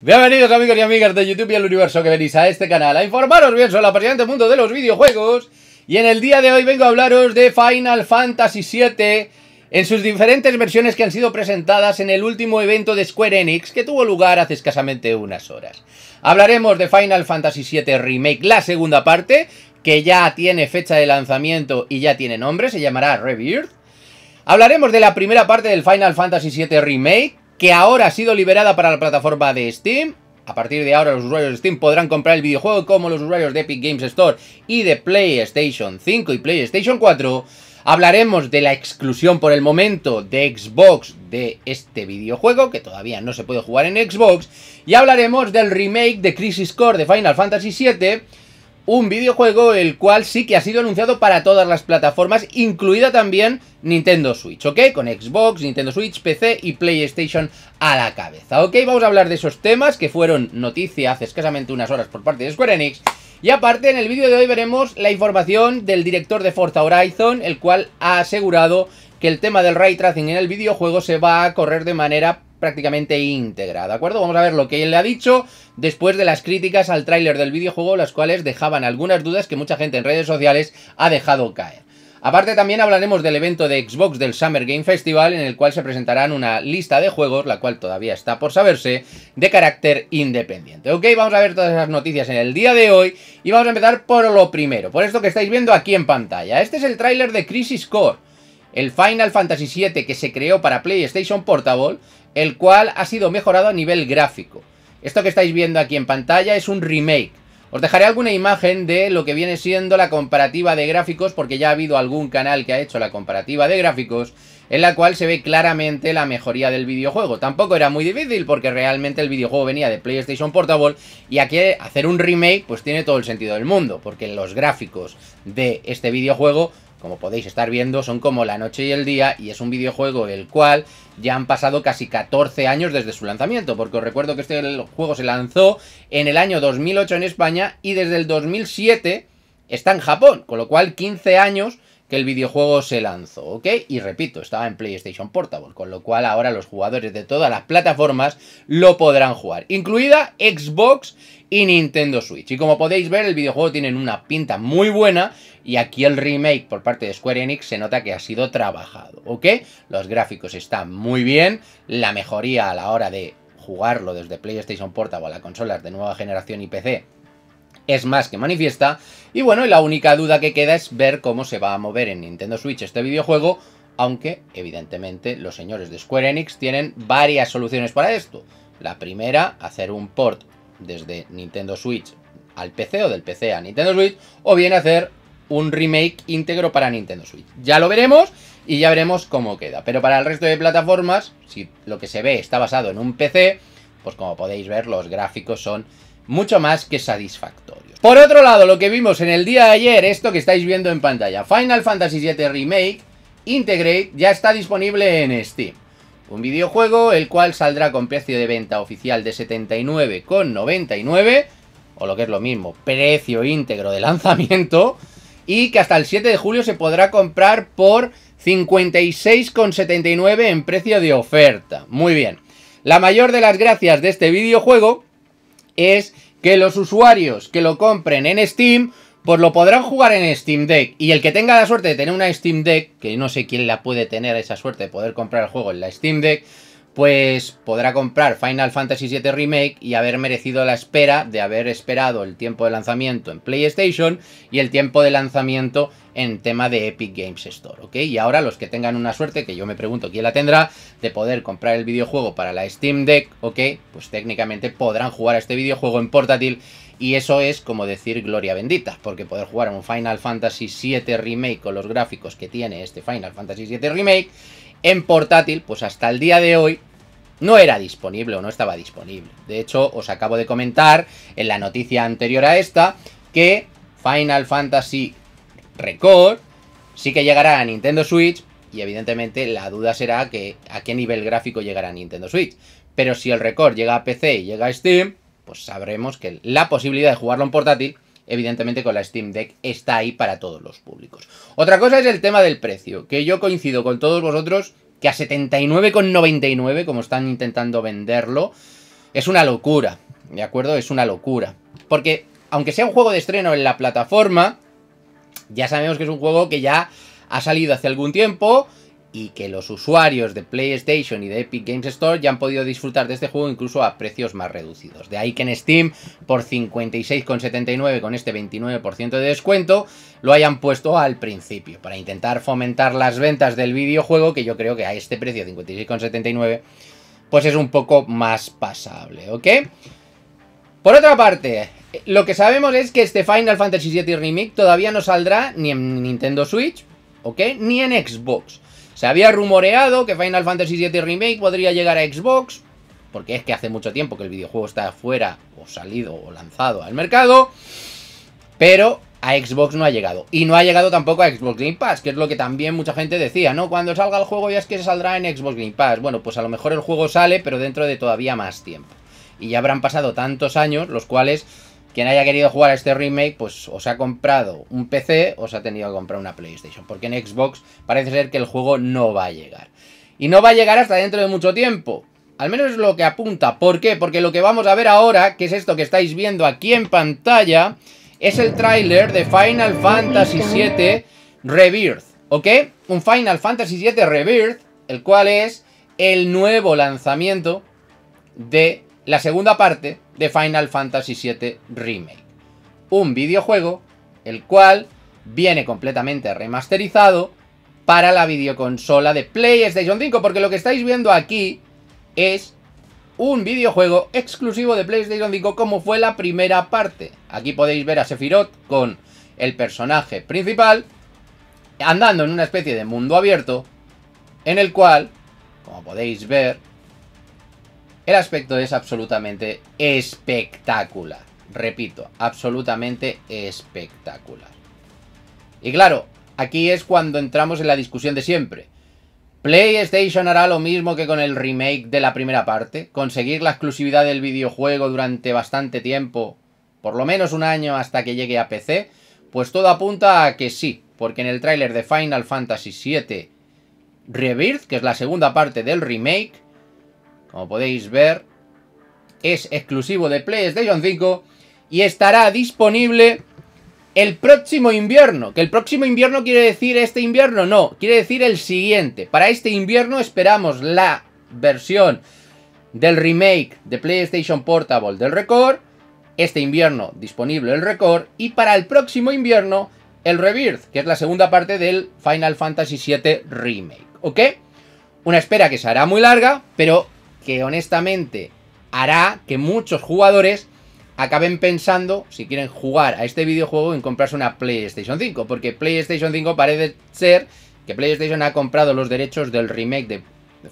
Bienvenidos amigos y amigas de YouTube y el universo que venís a este canal a informaros bien sobre el del este mundo de los videojuegos y en el día de hoy vengo a hablaros de Final Fantasy VII en sus diferentes versiones que han sido presentadas en el último evento de Square Enix que tuvo lugar hace escasamente unas horas. Hablaremos de Final Fantasy VII Remake, la segunda parte, que ya tiene fecha de lanzamiento y ya tiene nombre, se llamará Rebirth. Hablaremos de la primera parte del Final Fantasy VII Remake, que ahora ha sido liberada para la plataforma de Steam. A partir de ahora los usuarios de Steam podrán comprar el videojuego como los usuarios de Epic Games Store y de PlayStation 5 y PlayStation 4. Hablaremos de la exclusión por el momento de Xbox de este videojuego, que todavía no se puede jugar en Xbox. Y hablaremos del remake de Crisis Core de Final Fantasy VII un videojuego el cual sí que ha sido anunciado para todas las plataformas, incluida también Nintendo Switch, ¿ok? Con Xbox, Nintendo Switch, PC y PlayStation a la cabeza, ¿ok? Vamos a hablar de esos temas que fueron noticia hace escasamente unas horas por parte de Square Enix. Y aparte, en el vídeo de hoy veremos la información del director de Forza Horizon, el cual ha asegurado que el tema del ray tracing en el videojuego se va a correr de manera prácticamente íntegra, ¿de acuerdo? Vamos a ver lo que él le ha dicho después de las críticas al tráiler del videojuego, las cuales dejaban algunas dudas que mucha gente en redes sociales ha dejado caer. Aparte también hablaremos del evento de Xbox del Summer Game Festival en el cual se presentarán una lista de juegos, la cual todavía está por saberse, de carácter independiente. Ok, vamos a ver todas esas noticias en el día de hoy y vamos a empezar por lo primero, por esto que estáis viendo aquí en pantalla. Este es el tráiler de Crisis Core, el Final Fantasy VII que se creó para PlayStation Portable el cual ha sido mejorado a nivel gráfico. Esto que estáis viendo aquí en pantalla es un remake. Os dejaré alguna imagen de lo que viene siendo la comparativa de gráficos, porque ya ha habido algún canal que ha hecho la comparativa de gráficos, en la cual se ve claramente la mejoría del videojuego. Tampoco era muy difícil, porque realmente el videojuego venía de PlayStation Portable, y aquí hacer un remake pues tiene todo el sentido del mundo, porque los gráficos de este videojuego como podéis estar viendo, son como la noche y el día y es un videojuego el cual ya han pasado casi 14 años desde su lanzamiento, porque os recuerdo que este juego se lanzó en el año 2008 en España y desde el 2007 está en Japón, con lo cual 15 años que el videojuego se lanzó, ¿ok? Y repito, estaba en PlayStation Portable, con lo cual ahora los jugadores de todas las plataformas lo podrán jugar, incluida Xbox y Nintendo Switch. Y como podéis ver, el videojuego tiene una pinta muy buena y aquí el remake por parte de Square Enix se nota que ha sido trabajado, ¿ok? Los gráficos están muy bien, la mejoría a la hora de jugarlo desde PlayStation Portable a las consolas de nueva generación y PC es más que manifiesta. Y bueno, la única duda que queda es ver cómo se va a mover en Nintendo Switch este videojuego, aunque evidentemente los señores de Square Enix tienen varias soluciones para esto. La primera, hacer un port desde Nintendo Switch al PC o del PC a Nintendo Switch, o bien hacer un remake íntegro para Nintendo Switch. Ya lo veremos y ya veremos cómo queda. Pero para el resto de plataformas, si lo que se ve está basado en un PC, pues como podéis ver, los gráficos son mucho más que satisfactorios. Por otro lado, lo que vimos en el día de ayer, esto que estáis viendo en pantalla, Final Fantasy VII Remake Integrate ya está disponible en Steam. Un videojuego el cual saldrá con precio de venta oficial de 79,99 o lo que es lo mismo, precio íntegro de lanzamiento y que hasta el 7 de julio se podrá comprar por 56,79 en precio de oferta. Muy bien. La mayor de las gracias de este videojuego es que los usuarios que lo compren en Steam, pues lo podrán jugar en Steam Deck. Y el que tenga la suerte de tener una Steam Deck, que no sé quién la puede tener esa suerte de poder comprar el juego en la Steam Deck, pues podrá comprar Final Fantasy VII Remake y haber merecido la espera de haber esperado el tiempo de lanzamiento en PlayStation y el tiempo de lanzamiento en tema de Epic Games Store, ¿ok? Y ahora los que tengan una suerte, que yo me pregunto quién la tendrá, de poder comprar el videojuego para la Steam Deck, ¿ok? Pues técnicamente podrán jugar a este videojuego en portátil y eso es como decir gloria bendita, porque poder jugar a un Final Fantasy VII Remake con los gráficos que tiene este Final Fantasy VII Remake en portátil, pues hasta el día de hoy no era disponible o no estaba disponible. De hecho, os acabo de comentar en la noticia anterior a esta que Final Fantasy Record sí que llegará a Nintendo Switch y evidentemente la duda será que a qué nivel gráfico llegará Nintendo Switch. Pero si el Record llega a PC y llega a Steam, pues sabremos que la posibilidad de jugarlo en portátil evidentemente con la Steam Deck está ahí para todos los públicos. Otra cosa es el tema del precio, que yo coincido con todos vosotros que a 79,99, como están intentando venderlo, es una locura, ¿de acuerdo? Es una locura. Porque, aunque sea un juego de estreno en la plataforma, ya sabemos que es un juego que ya ha salido hace algún tiempo y que los usuarios de PlayStation y de Epic Games Store ya han podido disfrutar de este juego incluso a precios más reducidos. De ahí que en Steam, por 56,79 con este 29% de descuento, lo hayan puesto al principio, para intentar fomentar las ventas del videojuego, que yo creo que a este precio, 56,79, pues es un poco más pasable, ¿ok? Por otra parte, lo que sabemos es que este Final Fantasy VII Remake todavía no saldrá ni en Nintendo Switch, ¿ok? Ni en Xbox. Se había rumoreado que Final Fantasy VII Remake podría llegar a Xbox, porque es que hace mucho tiempo que el videojuego está fuera o salido o lanzado al mercado, pero a Xbox no ha llegado. Y no ha llegado tampoco a Xbox Game Pass, que es lo que también mucha gente decía, ¿no? Cuando salga el juego ya es que saldrá en Xbox Game Pass. Bueno, pues a lo mejor el juego sale, pero dentro de todavía más tiempo. Y ya habrán pasado tantos años, los cuales quien haya querido jugar a este remake, pues os ha comprado un PC, o os ha tenido que comprar una PlayStation, porque en Xbox parece ser que el juego no va a llegar. Y no va a llegar hasta dentro de mucho tiempo. Al menos es lo que apunta. ¿Por qué? Porque lo que vamos a ver ahora, que es esto que estáis viendo aquí en pantalla, es el tráiler de Final Fantasy VII Rebirth, ¿ok? Un Final Fantasy VII Rebirth, el cual es el nuevo lanzamiento de la segunda parte de Final Fantasy VII Remake. Un videojuego el cual viene completamente remasterizado para la videoconsola de PlayStation 5, porque lo que estáis viendo aquí es un videojuego exclusivo de PlayStation 5 como fue la primera parte. Aquí podéis ver a Sephiroth con el personaje principal andando en una especie de mundo abierto en el cual, como podéis ver, el aspecto es absolutamente espectacular. Repito, absolutamente espectacular. Y claro, aquí es cuando entramos en la discusión de siempre. PlayStation hará lo mismo que con el remake de la primera parte, conseguir la exclusividad del videojuego durante bastante tiempo, por lo menos un año hasta que llegue a PC, pues todo apunta a que sí, porque en el tráiler de Final Fantasy VII Rebirth, que es la segunda parte del remake, como podéis ver, es exclusivo de PlayStation 5 y estará disponible el próximo invierno. Que el próximo invierno quiere decir este invierno, no, quiere decir el siguiente. Para este invierno esperamos la versión del remake de PlayStation Portable del Record. Este invierno disponible el Record. Y para el próximo invierno el Rebirth, que es la segunda parte del Final Fantasy VII Remake. ¿Ok? Una espera que será muy larga, pero que honestamente hará que muchos jugadores acaben pensando, si quieren jugar a este videojuego, en comprarse una PlayStation 5. Porque PlayStation 5 parece ser que PlayStation ha comprado los derechos del remake de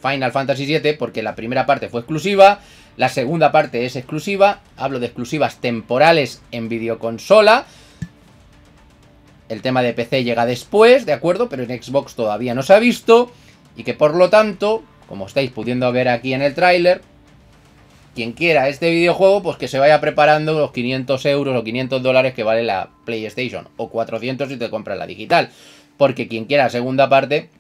Final Fantasy VII porque la primera parte fue exclusiva, la segunda parte es exclusiva, hablo de exclusivas temporales en videoconsola. El tema de PC llega después, ¿de acuerdo? Pero en Xbox todavía no se ha visto y que por lo tanto como estáis pudiendo ver aquí en el tráiler, quien quiera este videojuego, pues que se vaya preparando los 500 euros o 500 dólares que vale la PlayStation, o 400 si te compras la digital, porque quien quiera la segunda parte,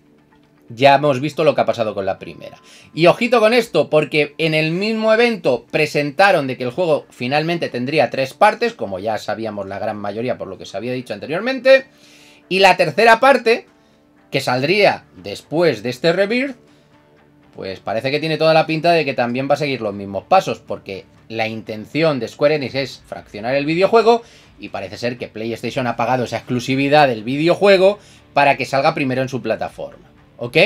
ya hemos visto lo que ha pasado con la primera. Y ojito con esto, porque en el mismo evento presentaron de que el juego finalmente tendría tres partes, como ya sabíamos la gran mayoría por lo que se había dicho anteriormente, y la tercera parte, que saldría después de este Rebirth, pues parece que tiene toda la pinta de que también va a seguir los mismos pasos, porque la intención de Square Enix es fraccionar el videojuego y parece ser que PlayStation ha pagado esa exclusividad del videojuego para que salga primero en su plataforma. ¿Ok?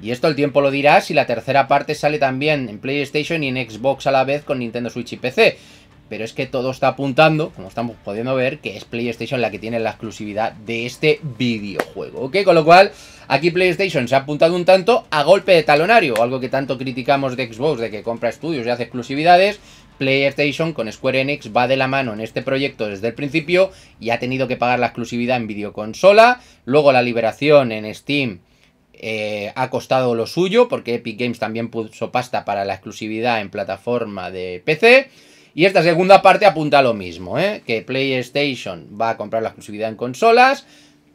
Y esto el tiempo lo dirá si la tercera parte sale también en PlayStation y en Xbox a la vez con Nintendo Switch y PC pero es que todo está apuntando, como estamos pudiendo ver, que es PlayStation la que tiene la exclusividad de este videojuego, Con lo cual, aquí PlayStation se ha apuntado un tanto a golpe de talonario, algo que tanto criticamos de Xbox, de que compra estudios y hace exclusividades, PlayStation con Square Enix va de la mano en este proyecto desde el principio y ha tenido que pagar la exclusividad en videoconsola, luego la liberación en Steam eh, ha costado lo suyo porque Epic Games también puso pasta para la exclusividad en plataforma de PC y esta segunda parte apunta a lo mismo, ¿eh? que PlayStation va a comprar la exclusividad en consolas,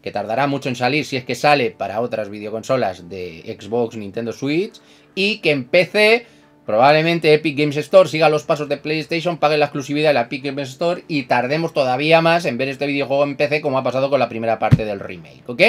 que tardará mucho en salir si es que sale para otras videoconsolas de Xbox, Nintendo Switch, y que en PC probablemente Epic Games Store siga los pasos de PlayStation, pague la exclusividad de la Epic Games Store y tardemos todavía más en ver este videojuego en PC como ha pasado con la primera parte del remake, ¿ok?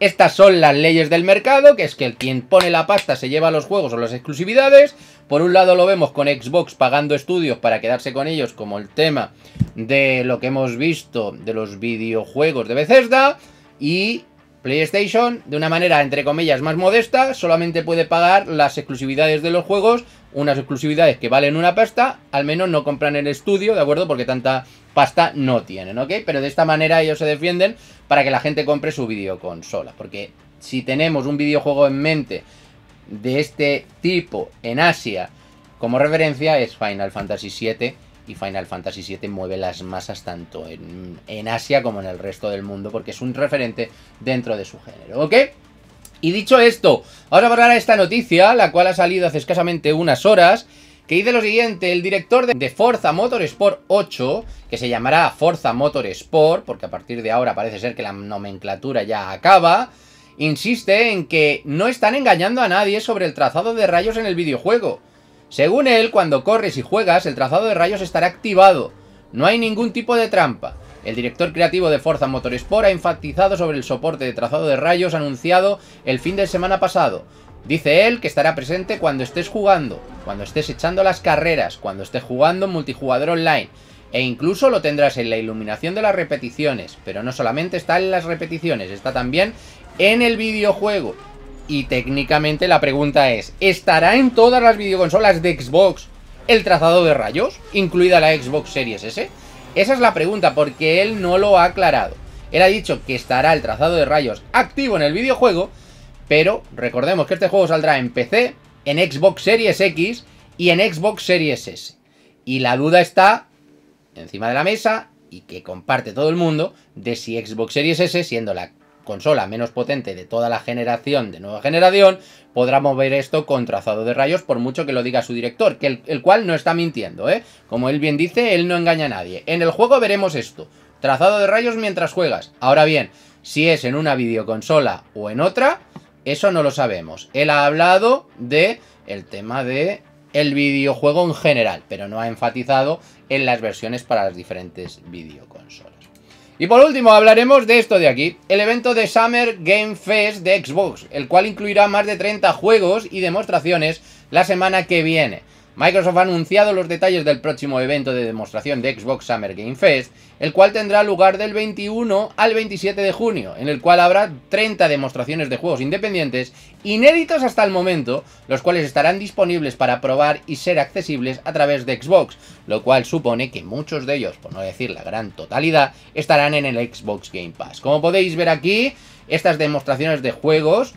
Estas son las leyes del mercado, que es que el quien pone la pasta se lleva los juegos o las exclusividades. Por un lado lo vemos con Xbox pagando estudios para quedarse con ellos, como el tema de lo que hemos visto de los videojuegos de Bethesda. Y PlayStation, de una manera entre comillas más modesta, solamente puede pagar las exclusividades de los juegos, unas exclusividades que valen una pasta, al menos no compran el estudio, ¿de acuerdo? Porque tanta pasta no tienen, ¿ok? Pero de esta manera ellos se defienden para que la gente compre su videoconsola, porque si tenemos un videojuego en mente de este tipo en Asia como referencia es Final Fantasy VII y Final Fantasy VII mueve las masas tanto en, Asia como en el resto del mundo, porque es un referente dentro de su género, ¿ok? Y dicho esto, ahora a a esta noticia, la cual ha salido hace escasamente unas horas, que dice lo siguiente, el director de Forza Motorsport 8, que se llamará Forza Motorsport, porque a partir de ahora parece ser que la nomenclatura ya acaba, insiste en que no están engañando a nadie sobre el trazado de rayos en el videojuego, según él, cuando corres y juegas, el trazado de rayos estará activado. No hay ningún tipo de trampa. El director creativo de Forza Motorsport ha enfatizado sobre el soporte de trazado de rayos anunciado el fin de semana pasado. Dice él que estará presente cuando estés jugando, cuando estés echando las carreras, cuando estés jugando multijugador online, e incluso lo tendrás en la iluminación de las repeticiones, pero no solamente está en las repeticiones, está también en el videojuego. Y técnicamente la pregunta es, ¿estará en todas las videoconsolas de Xbox el trazado de rayos? Incluida la Xbox Series S. Esa es la pregunta porque él no lo ha aclarado. Él ha dicho que estará el trazado de rayos activo en el videojuego, pero recordemos que este juego saldrá en PC, en Xbox Series X y en Xbox Series S. Y la duda está encima de la mesa y que comparte todo el mundo de si Xbox Series S, siendo la consola menos potente de toda la generación de nueva generación podrá mover esto con trazado de rayos por mucho que lo diga su director, que el, cual no está mintiendo, ¿eh? Como él bien dice, él no engaña a nadie. En el juego veremos esto, trazado de rayos mientras juegas. Ahora bien, si es en una videoconsola o en otra, eso no lo sabemos. Él ha hablado de el tema de el videojuego en general, pero no ha enfatizado en las versiones para las diferentes videoconsolas. Y por último hablaremos de esto de aquí, el evento de Summer Game Fest de Xbox, el cual incluirá más de 30 juegos y demostraciones la semana que viene. Microsoft ha anunciado los detalles del próximo evento de demostración de Xbox Summer Game Fest, el cual tendrá lugar del 21 al 27 de junio, en el cual habrá 30 demostraciones de juegos independientes inéditos hasta el momento, los cuales estarán disponibles para probar y ser accesibles a través de Xbox, lo cual supone que muchos de ellos, por no decir la gran totalidad, estarán en el Xbox Game Pass. Como podéis ver aquí, estas demostraciones de juegos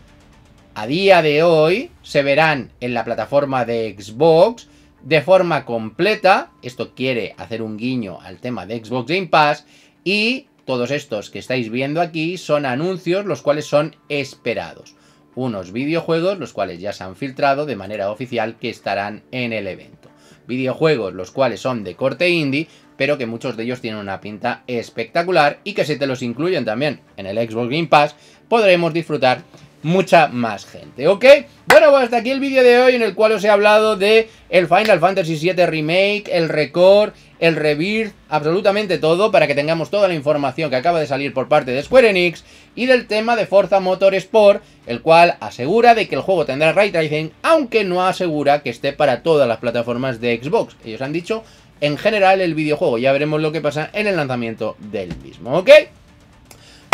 a día de hoy se verán en la plataforma de Xbox de forma completa. Esto quiere hacer un guiño al tema de Xbox Game Pass. Y todos estos que estáis viendo aquí son anuncios los cuales son esperados. Unos videojuegos los cuales ya se han filtrado de manera oficial que estarán en el evento. Videojuegos los cuales son de corte indie, pero que muchos de ellos tienen una pinta espectacular y que si te los incluyen también en el Xbox Game Pass podremos disfrutar mucha más gente, ¿ok? Bueno, pues hasta aquí el vídeo de hoy en el cual os he hablado de el Final Fantasy VII Remake, el Record, el Rebirth, absolutamente todo para que tengamos toda la información que acaba de salir por parte de Square Enix y del tema de Forza Motorsport, el cual asegura de que el juego tendrá Ray Tracing, aunque no asegura que esté para todas las plataformas de Xbox. Ellos han dicho en general el videojuego, ya veremos lo que pasa en el lanzamiento del mismo, ¿ok?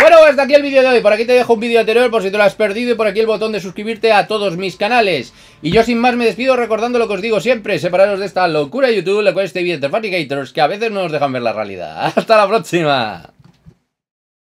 Bueno, hasta aquí el vídeo de hoy. Por aquí te dejo un vídeo anterior por si te lo has perdido y por aquí el botón de suscribirte a todos mis canales. Y yo sin más me despido recordando lo que os digo siempre, separaros de esta locura de YouTube, la cual este vídeo de Fatigators, que a veces no nos dejan ver la realidad. ¡Hasta la próxima!